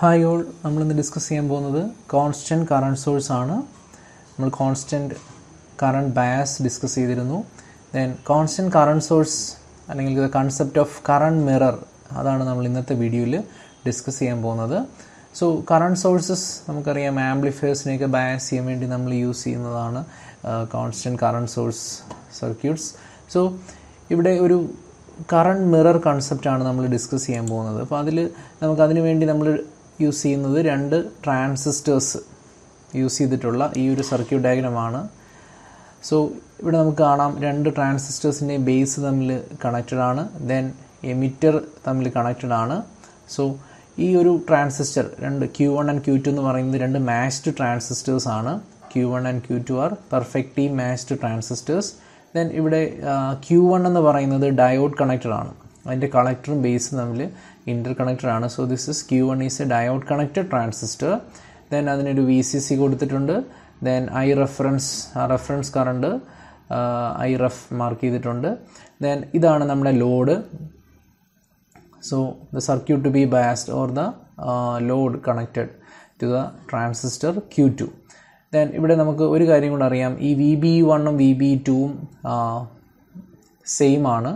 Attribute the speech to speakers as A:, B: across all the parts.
A: Hi all നമ്മളിന്ന് discuss ചെയ്യാൻ പോകുന്നത് കോൺസ്റ്റൻറ്റ് കറണ്ട് സോഴ്സ് ആണ് നമ്മൾ കോൺസ്റ്റൻറ്റ് കറണ്ട് ബയാസ് ഡിസ്കസ് ചെയ്തിരുന്നു ദെൻ കോൺസ്റ്റൻറ്റ് കറണ്ട് സോഴ്സ് അല്ലെങ്കിൽ കൺസെപ്റ്റ് ഓഫ് കറണ്ട് മിറർ അതാണ് നമ്മൾ ഇന്നത്തെ വീഡിയോയിൽ ഡിസ്കസ് ചെയ്യാൻ പോകുന്നത് സോ കറണ്ട് സോഴ്സസ് നമുക്കറിയാം ആംബ്ലിഫയേഴ്സിനെയൊക്കെ ബയാസ് ചെയ്യാൻ വേണ്ടി നമ്മൾ യൂസ് ചെയ്യുന്നതാണ് constant current source circuits so ഇവിടെ ഒരു കറണ്ട് മിറർ കൺസെപ്റ്റാണ് നമ്മൾ ഡിസ്കസ് ചെയ്യാൻ പോകുന്നത് അപ്പോൾ അതിൽ നമുക്ക് അതിനു വേണ്ടി നമ്മൾ യൂസ് ചെയ്യുന്നത് രണ്ട് ട്രാൻസിസ്റ്റേഴ്സ് യൂസ് ചെയ്തിട്ടുള്ള ഈ ഒരു സർക്യൂട്ട് ഡയഗ്രമാണ് സോ ഇവിടെ നമുക്ക് കാണാം രണ്ട് ട്രാൻസിസ്റ്റേഴ്സിൻ്റെ ബേസ് തമ്മിൽ കണക്റ്റഡ് ആണ് ദെൻ എമിറ്റർ തമ്മിൽ കണക്റ്റഡ് ആണ് സോ ഈ ഒരു ട്രാൻസിസ്റ്റർ രണ്ട് Q one and Q two എന്ന് പറയുന്നത് രണ്ട് മാച്ച്ഡ് ട്രാൻസിസ്റ്റേഴ്സ് ആണ് Q one and Q two are perfectly matched transistors then ഇവിടെ ക്യൂ വൺ എന്ന് പറയുന്നത് ഡയോഡ് കണക്റ്റഡ് ആണ് അതിൻ്റെ കണക്ടറും ബേസും തമ്മിൽ ഇൻ്റർ കണക്ടറാണ് so this is Q one is a diode connected transistor then അതിനൊരു വി സി സി കൊടുത്തിട്ടുണ്ട് ദെൻ ഐ റെഫറൻസ് ആ reference current I ref mark ചെയ്തിട്ടുണ്ട് ദെൻ ഇതാണ് നമ്മുടെ load so the circuit to be biased or the load connected to the transistor Q two then ഇവിടെ നമുക്ക് ഒരു കാര്യം കൂടെ അറിയാം ഈ വി ബി വണ്ണും വി ബി ടുവും സെയിം ആണ്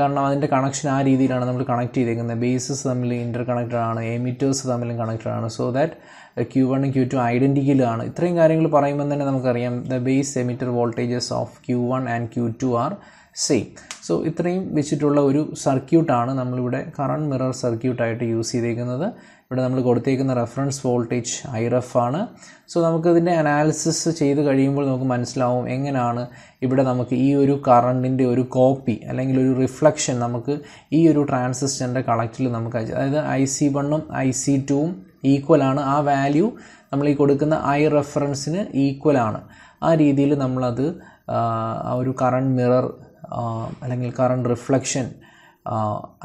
A: കാരണം അതിൻ്റെ കണക്ഷൻ ആ രീതിയിലാണ് നമ്മൾ കണക്ട് ചെയ്തേക്കുന്നത് ബേസസ് തമ്മിൽ ഇൻ്റർ കണക്റ്റഡ് ആണ് എമിറ്റേഴ്സ് തമ്മിലും കണക്റ്റഡ് ആണ് സോ ദാറ്റ് ക്യൂ വണ്ണും ക്യൂ ടു ഐഡൻറ്റിക്കലാണ് ഇത്രയും കാര്യങ്ങൾ പറയുമ്പോൾ തന്നെ നമുക്കറിയാം the base emitter voltages of Q one and Q two are same so ഇത്രയും വെച്ചിട്ടുള്ള ഒരു സർക്യൂട്ടാണ് നമ്മളിവിടെ കറണ്ട് മിറർ സർക്യൂട്ടായിട്ട് യൂസ് ചെയ്തേക്കുന്നത് ഇവിടെ നമ്മൾ കൊടുത്തേക്കുന്ന റെഫറൻസ് വോൾട്ടേജ് ഐ ആണ് സോ നമുക്കതിൻ്റെ അനാലിസിസ് ചെയ്ത് കഴിയുമ്പോൾ നമുക്ക് മനസ്സിലാവും എങ്ങനെയാണ് ഇവിടെ നമുക്ക് ഈ ഒരു കറണ്ടിൻ്റെ ഒരു കോപ്പി അല്ലെങ്കിൽ ഒരു റിഫ്ലക്ഷൻ നമുക്ക് ഈ ഒരു ട്രാൻസിസ്റ്ററിൻ്റെ കളക്റ്റിൽ നമുക്ക് അതായത് ഐ സി വണ്ണും ഐ സി ടുവും ഈക്വൽ ആണ് ആ വാല്യൂ നമ്മൾ ഈ കൊടുക്കുന്ന ഐ റെഫറൻസിന് ഈക്വൽ ആണ് ആ രീതിയിൽ നമ്മളത് ആ ഒരു കറണ്ട് മിറർ അല്ലെങ്കിൽ കറണ്ട് റിഫ്ലക്ഷൻ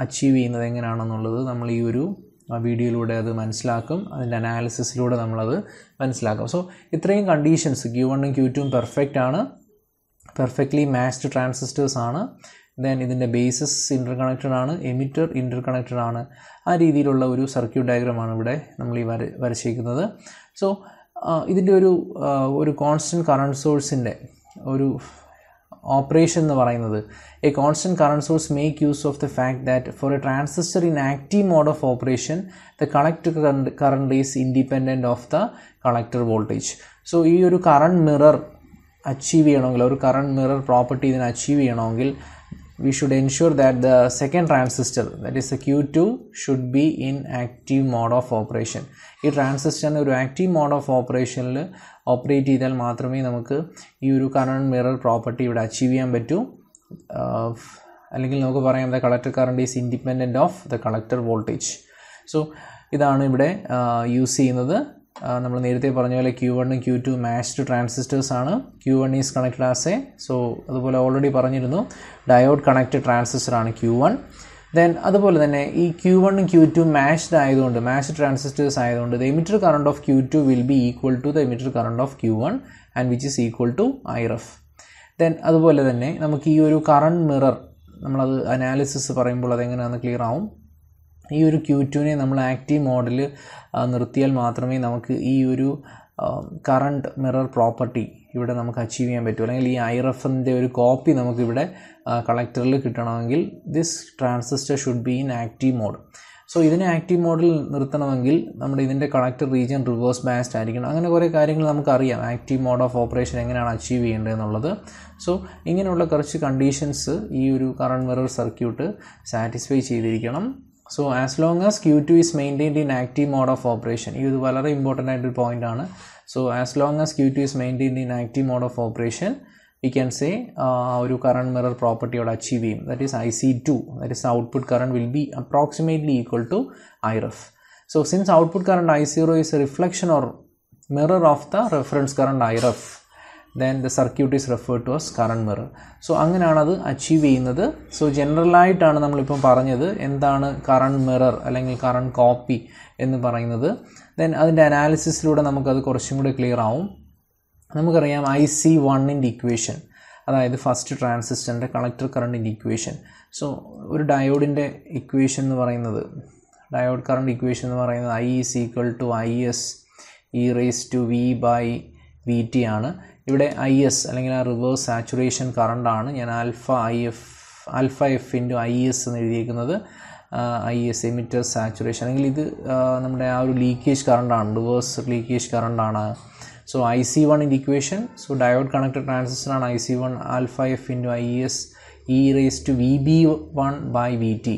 A: അച്ചീവ് ചെയ്യുന്നത് എങ്ങനെയാണെന്നുള്ളത് നമ്മൾ ഈ ഒരു ആ വീഡിയോയിലൂടെ അത് മനസ്സിലാക്കും അതിൻ്റെ അനാലിസിസിലൂടെ നമ്മളത് മനസ്സിലാക്കും സോ ഇത്രയും കണ്ടീഷൻസ് ക്യൂ വണ്ണും ക്യൂ ടുവും പെർഫെക്റ്റ് ആണ് പെർഫെക്റ്റ്ലി മാച്ച്ഡ് ട്രാൻസിസ്റ്റേഴ്സ് ആണ് ദെൻ ഇതിൻ്റെ ബേസിസ് ഇൻ്റർ കണക്റ്റഡ് ആണ് എമിറ്റർ ഇൻ്റർ കണക്റ്റഡ് ആണ് ആ രീതിയിലുള്ള ഒരു സർക്യൂട്ട് ആണ് ഇവിടെ നമ്മൾ ഈ വര വരച്ചിരിക്കുന്നത് സോ ഇതിൻ്റെ ഒരു ഒരു കോൺസ്റ്റൻറ്റ് കറണ്ട് സോഴ്സിൻ്റെ ഒരു ഓപ്പറേഷൻ എന്ന് പറയുന്നത് a constant current source make use of the fact that for a transistor in active mode of operation the connect current is independent of the collector voltage so ഈ ഒരു current mirror achieve ചെയ്യണമെങ്കിൽ ഒരു current mirror property ഇതിനെ അച്ചീവ് ചെയ്യണമെങ്കിൽ should ensure that the second transistor that is a Q Q2 should be in active mode of operation ഈ ട്രാൻസിസ്റ്ററിന് ഒരു ആക്റ്റീവ് മോഡ് ഓഫ് ഓപ്പറേഷനിൽ ഓപ്പറേറ്റ് ചെയ്താൽ മാത്രമേ നമുക്ക് ഈ ഒരു കറണ്ട് മിറർ പ്രോപ്പർട്ടി ഇവിടെ അച്ചീവ് ചെയ്യാൻ പറ്റൂ അല്ലെങ്കിൽ നമുക്ക് പറയാം the collector current is independent of the collector voltage so ഇതാണ് ഇവിടെ യൂസ് ചെയ്യുന്നത് നമ്മൾ നേരത്തെ പറഞ്ഞ പോലെ ക്യൂ വണ്ണും ക്യൂ ടു മാച്ച്ഡ് ട്രാൻസിസ്റ്റേഴ്സ് ആണ് Q one is connected as a so അതുപോലെ ഓൾറെഡി പറഞ്ഞിരുന്നു ഡയോഡ് കണക്റ്റഡ് ട്രാൻസിസ്റ്റർ ആണ് ക്യൂ വൺ ദെൻ അതുപോലെ തന്നെ ഈ ക്യു വണ്ണും ക്യൂ ടു മാഷ്ഡ് ആയതുകൊണ്ട് മാഷ് ട്രാൻസിസ്റ്റേഴ്സ് ആയതുകൊണ്ട് the emitter current of Q two will be equal to the emitter current of Q one and which is equal to I ref then അതുപോലെ തന്നെ നമുക്ക് ഈ ഒരു കറണ്ട് മിറർ നമ്മളത് analysis പറയുമ്പോൾ അതെങ്ങനെയാണെന്ന് ക്ലിയർ ആവും ഈ ഒരു ക്യൂ ടുവിനെ നമ്മൾ ആക്റ്റീവ് മോഡിൽ നിർത്തിയാൽ മാത്രമേ നമുക്ക് ഈ ഒരു കറണ്ട് മിറർ പ്രോപ്പർട്ടി ഇവിടെ നമുക്ക് അച്ചീവ് ചെയ്യാൻ പറ്റും അല്ലെങ്കിൽ ഈ ഐ ഒരു കോപ്പി നമുക്കിവിടെ കളക്ടറിൽ കിട്ടണമെങ്കിൽ this transistor should be in active mode so ഇതിനെ ആക്റ്റീവ് മോഡിൽ നിർത്തണമെങ്കിൽ നമ്മുടെ ഇതിൻ്റെ കളക്ടർ റീജിയൻ റിവേഴ്സ് ബാസ്ഡ് ആയിരിക്കണം അങ്ങനെ കുറേ കാര്യങ്ങൾ നമുക്കറിയാം ആക്റ്റീവ് മോഡ് ഓഫ് ഓപ്പറേഷൻ എങ്ങനെയാണ് അച്ചീവ് ചെയ്യേണ്ടത് എന്നുള്ളത് സോ ഇങ്ങനെയുള്ള കുറച്ച് കണ്ടീഷൻസ് ഈ ഒരു കറണ്ട് മിറർ സർക്യൂട്ട് സാറ്റിസ്ഫൈ ചെയ്തിരിക്കണം so as long as Q two is maintained in active mode of operation ഇത് വളരെ ഇമ്പോർട്ടൻ്റ് ആയിട്ടൊരു പോയിന്റ് ആണ് so as long as Q two is maintained in active mode of operation we can say ഒരു current mirror property അവിടെ achieve ചെയ്യും that is I C to that is output current will be approximately equal to I ref so since output current I zero is a reflection or mirror of the reference current I ref then the circuit is referred to as current mirror so അങ്ങനെയാണ് അത് achieve ചെയ്യുന്നത് so ജനറലായിട്ടാണ് നമ്മളിപ്പം പറഞ്ഞത് എന്താണ് current mirror അല്ലെങ്കിൽ current copy എന്ന് പറയുന്നത് ദെൻ അതിൻ്റെ അനാലിസിസിലൂടെ നമുക്കത് കുറച്ചും കൂടി ക്ലിയർ ആവും നമുക്കറിയാം ഐ സി വണ്ണിൻ്റെ ഇക്വേഷൻ അതായത് ഫസ്റ്റ് ട്രാൻസിസ്റ്ററിൻ്റെ കളക്ടർ കറണ്ടിൻ്റെ ഇക്വേഷൻ സോ ഒരു ഡയോഡിൻ്റെ ഇക്വേഷൻ എന്ന് പറയുന്നത് ഡയോഡ് കറണ്ട് ഇക്വേഷൻ എന്ന് പറയുന്നത് I is equal to I S e raise to V by V T ആണ് ഇവിടെ ഐ എസ് അല്ലെങ്കിൽ ആ റിവേഴ്സ് സാച്ചുറേഷൻ കറണ്ടാണ് ഞാൻ alpha I F alpha F into I S എന്ന് എഴുതിയിരിക്കുന്നത് ഐ എസ് എമിറ്റർ സാച്ചുറേഷൻ അല്ലെങ്കിൽ ഇത് നമ്മുടെ ആ ഒരു ലീക്കേജ് കറണ്ടാണ് റിവേഴ്സ് ലീക്കേജ് കറണ്ടാണ് so I C one in equation so diode connected ട്രാൻസിസ്റ്ററാണ് I C one alpha F into I S e raise to V B one by V T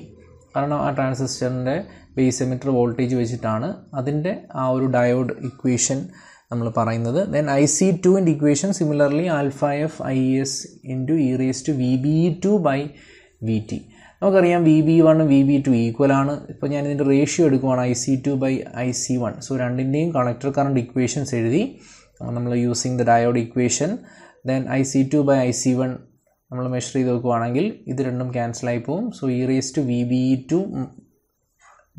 A: കാരണം ആ ട്രാൻസിസ്റ്ററിൻ്റെ ബേസ് എമിറ്റർ വോൾട്ടേജ് വെച്ചിട്ടാണ് അതിൻ്റെ ആ ഒരു diode equation നമ്മൾ പറയുന്നത് then I C ടുവിൻ്റെ equation similarly alpha F I S into e raise to V B two by V T നമുക്കറിയാം V B one V B two equal ആണ് ഇപ്പോൾ ഞാൻ ഇതിൻ്റെ റേഷ്യോ എടുക്കുവാണ് I C two by I C one so രണ്ടിൻ്റെയും connector current equations എഴുതി നമ്മൾ using the diode equation then I C two by I C one നമ്മൾ measure ചെയ്ത് നോക്കുവാണെങ്കിൽ ഇത് രണ്ടും ക്യാൻസൽ ആയി പോകും so e raise to V B two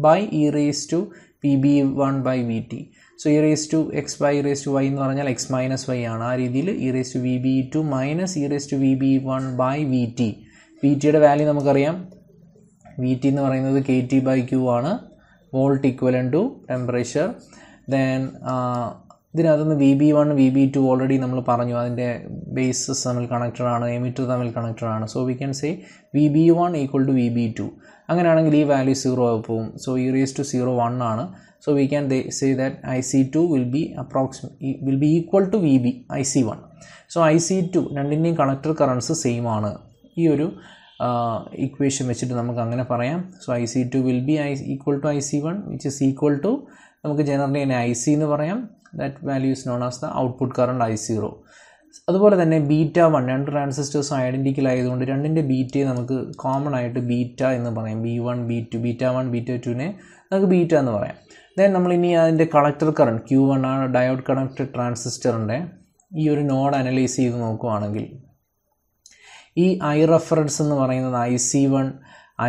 A: by e raise to V B one by V T so e raise to X by e raise to Y എന്ന് പറഞ്ഞാൽ X minus Y ആണ് ആ രീതിയിൽ e raise to V B two minus e raise to V B one by V T V ടിയുടെ value നമുക്കറിയാം V T എന്ന് പറയുന്നത് K T by Q ആണ് വോൾട്ട് ഇക്വലൻ ടു ടെമ്പറേച്ചർ ദെൻ ഇതിനകത്തുനിന്ന് V B one V B two already നമ്മൾ പറഞ്ഞു അതിൻ്റെ bases തമ്മിൽ കണക്റ്റഡ് കണക്റ്റഡാണ് എമിറ്റർ തമ്മിൽ കണക്റ്റഡ് ആണ് so we can say V B one equal to V B two അങ്ങനെയാണെങ്കിൽ ഈ വാല്യൂ സീറോ പോവും so e raise to zero one ആണ് so we can say that I C two will be approximately will be equal to V B I C one so I C to രണ്ടിൻ്റെയും connector currents same ആണ് ഈ ഒരു equation വെച്ചിട്ട് നമുക്ക് അങ്ങനെ പറയാം so I C two will be I equal to I C one which is equal to നമുക്ക് generally തന്നെ ഐ സി എന്ന് പറയാം that value is known as the output current I zero അതുപോലെ തന്നെ ബീറ്റ വൺ രണ്ട് transistors identical ആയതുകൊണ്ട് രണ്ടിൻ്റെ ബീറ്റയെ നമുക്ക് കോമൺ ആയിട്ട് ബീറ്റ എന്ന് പറയാം B one B two beta one beta ടുവിനെ നമുക്ക് ബീറ്റ എന്ന് പറയാം ദെൻ നമ്മൾ ഇനി അതിൻ്റെ കളക്ടർ കറണ്ട് ക്യൂ വൺ ആണ് ഡയോഡ് കണക്ട് ട്രാൻസിസ്റ്ററിൻ്റെ ഈ ഒരു നോഡ് അനലൈസ് ചെയ്ത് നോക്കുവാണെങ്കിൽ ഈ ഐ റെഫറൻസ് എന്ന് പറയുന്നത് I C one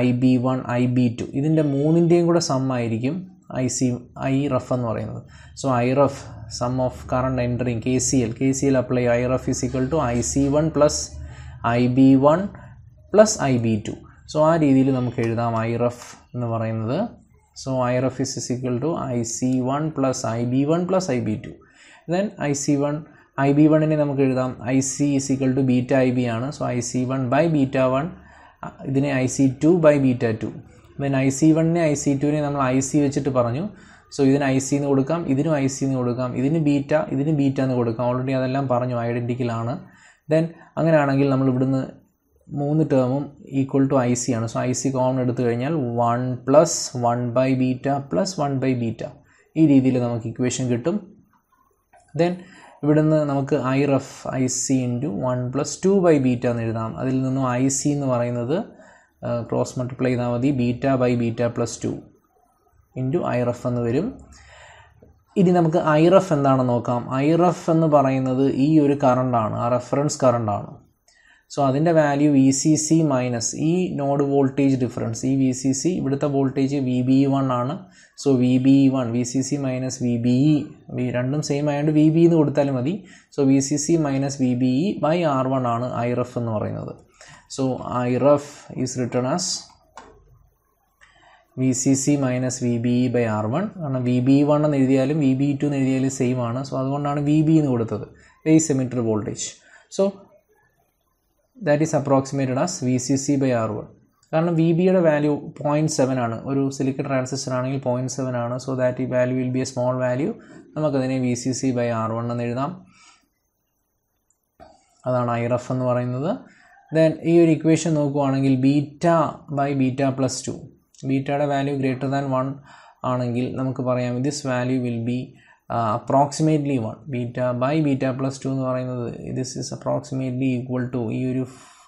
A: I B one I B two ഇതിൻ്റെ മൂന്നിൻ്റെയും കൂടെ സമ്മായിരിക്കും ഐ സി ഐ റഫ് എന്ന് പറയുന്നത് so I ref sum of current entering K C L K C L apply I ref is equal to I C one plus I B one plus I B two so ആ രീതിയിൽ നമുക്ക് എഴുതാം I ref എന്ന് പറയുന്നത് so I ref is is equal to I C one plus I B one plus I B two then I C one I B വണ്ണിനെ നമുക്ക് എഴുതാം I C is equal to beta I B ആണ് so I C one by beta one ഇതിനെ I C two by beta two then I C വണ്ണിനെ I C ടുവിനെ നമ്മൾ I C വെച്ചിട്ട് പറഞ്ഞു സോ ഇതിന് ഐ സി എന്ന് കൊടുക്കാം ഇതിനും ഐ സി എന്ന് കൊടുക്കാം ഇതിന് ബീറ്റ ഇതിന് ബീറ്റ എന്ന് കൊടുക്കാം ഓൾറെഡി അതെല്ലാം പറഞ്ഞു ഐഡൻറ്റിക്കലാണ് ദെൻ അങ്ങനെയാണെങ്കിൽ നമ്മൾ ഇവിടുന്ന് മൂന്ന് ടേമും ഈക്വൽ ടു ഐ സി ആണ് സോ ഐ സി കോമൺ എടുത്തു കഴിഞ്ഞാൽ one plus one by beta plus one by beta ഈ രീതിയിൽ നമുക്ക് ഇക്വേഷൻ കിട്ടും ദെൻ ഇവിടുന്ന് നമുക്ക് I ref I C into one plus two by beta എന്ന് എഴുതാം അതിൽ നിന്നും ഐ സി എന്ന് പറയുന്നത് ക്രോസ് മൾട്ടിപ്ലൈ ചെയ്താൽ മതി beta by beta plus two into ref എന്ന് വരും ഇനി നമുക്ക് റഫ് എന്താണെന്ന് നോക്കാം റഫ് എന്ന് പറയുന്നത് ഈ ഒരു കറണ്ടാണ് ആ റെഫറൻസ് കറണ്ടാണ് സോ അതിൻ്റെ value V C C minus ഈ നോഡ് വോൾട്ടേജ് ഡിഫറൻസ് ഈ വി സി സി ഇവിടുത്തെ വോൾട്ടേജ് വി ബി വൺ ആണ് so V B one V C C minus V B E രണ്ടും സെയിം ആയതുകൊണ്ട് വി ബി എന്ന് കൊടുത്താലും മതി so V C C minus V B E by R one ആണ് ref എന്ന് പറയുന്നത് So IREF is written as V C C minus V B E by R one കാരണം V B one എന്ന് എഴുതിയാലും V B to എന്ന് എഴുതിയാലും same ആണ് so അതുകൊണ്ടാണ് വി ബി എന്ന് കൊടുത്തത് base emitter voltage so that is approximated as V C C by R one കാരണം വി ബിയുടെ വാല്യൂ പോയിൻറ്റ് സെവൻ ആണ് ഒരു സിലിക്കൺ ട്രാൻസിസ്റ്റർ ആണെങ്കിൽ പോയിൻറ്റ് സെവൻ ആണ് സോ ദാറ്റ് ഈ value will be a small value നമുക്കതിനെ V C C by R one എന്ന് എഴുതാം അതാണ് ഐ റഫ് എന്ന് പറയുന്നത് ദെൻ ഈ ഒരു ഇക്വേഷൻ നോക്കുവാണെങ്കിൽ beta by beta plus two ബീറ്റയുടെ വാല്യൂ ഗ്രേറ്റർ ദാൻ വൺ ആണെങ്കിൽ നമുക്ക് പറയാം this value will be approximately one beta by beta plus two എന്ന് പറയുന്നത് this is approximately equal to ഈ ഒരു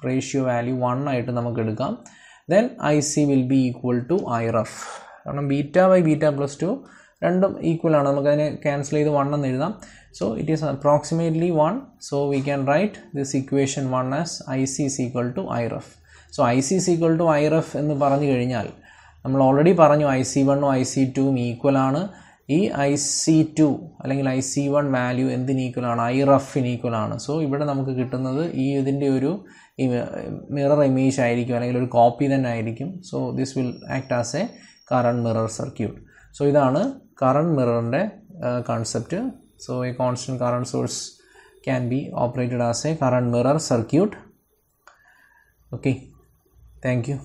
A: റേഷ്യോ വാല്യൂ വൺ ആയിട്ട് നമുക്ക് എടുക്കാം then I C will be equal to I ref കാരണം beta by beta plus two രണ്ടും equal ആണ് നമുക്കതിനെ ക്യാൻസൽ ചെയ്ത് വൺ എന്ന് എഴുതാം so it is approximately 1 so we can write this equation 1 as IC is equal to IRF so IC is equal to IRF എന്ന് പറഞ്ഞു കഴിഞ്ഞാൽ നമ്മൾ ഓൾറെഡി പറഞ്ഞു ഐ സി വണ്ണും ഐ സി ടുവും ഈക്വൽ ആണ് ഈ ഐ സി ടു അല്ലെങ്കിൽ ഐ സി വൺ വാല്യൂ എന്തിന് ഈക്വൽ ആണ് ഐ റഫിന് ഈക്വൽ ആണ് സോ ഇവിടെ നമുക്ക് കിട്ടുന്നത് ഈ ഇതിൻ്റെ ഒരു മിറർ ഇമേജ് ആയിരിക്കും അല്ലെങ്കിൽ ഒരു കോപ്പി തന്നെ ആയിരിക്കും so this will act as a current mirror circuit so ഇതാണ് കറണ്ട് മിററിൻ്റെ concept So a constant current source can be operated as a current mirror circuit. Okay, thank you.